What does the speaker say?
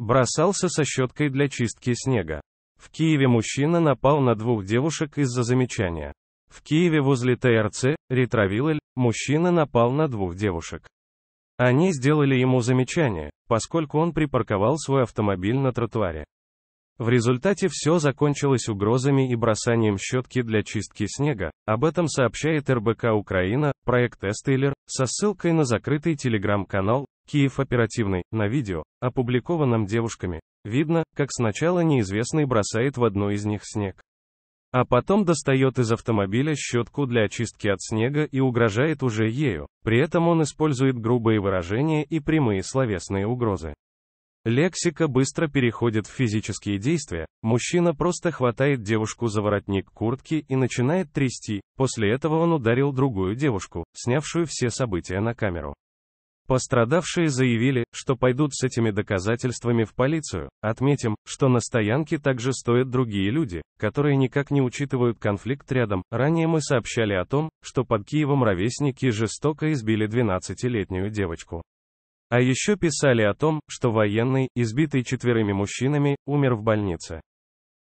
бросался со щеткой для чистки снега. В Киеве мужчина напал на двух девушек из-за замечания. В Киеве возле ТРЦ, Ретровилель, мужчина напал на двух девушек. Они сделали ему замечание, поскольку он припарковал свой автомобиль на тротуаре. В результате все закончилось угрозами и бросанием щетки для чистки снега, об этом сообщает РБК Украина, проект Эстейлер, со ссылкой на закрытый телеграм-канал, Киев оперативный, на видео, опубликованном девушками, видно, как сначала неизвестный бросает в одну из них снег. А потом достает из автомобиля щетку для очистки от снега и угрожает уже ею, при этом он использует грубые выражения и прямые словесные угрозы. Лексика быстро переходит в физические действия, мужчина просто хватает девушку за воротник куртки и начинает трясти, после этого он ударил другую девушку, снявшую все события на камеру. Пострадавшие заявили, что пойдут с этими доказательствами в полицию. Отметим, что на стоянке также стоят другие люди, которые никак не учитывают конфликт рядом. Ранее мы сообщали о том, что под Киевом ровесники жестоко избили 12-летнюю девочку. А еще писали о том, что военный, избитый четверыми мужчинами, умер в больнице.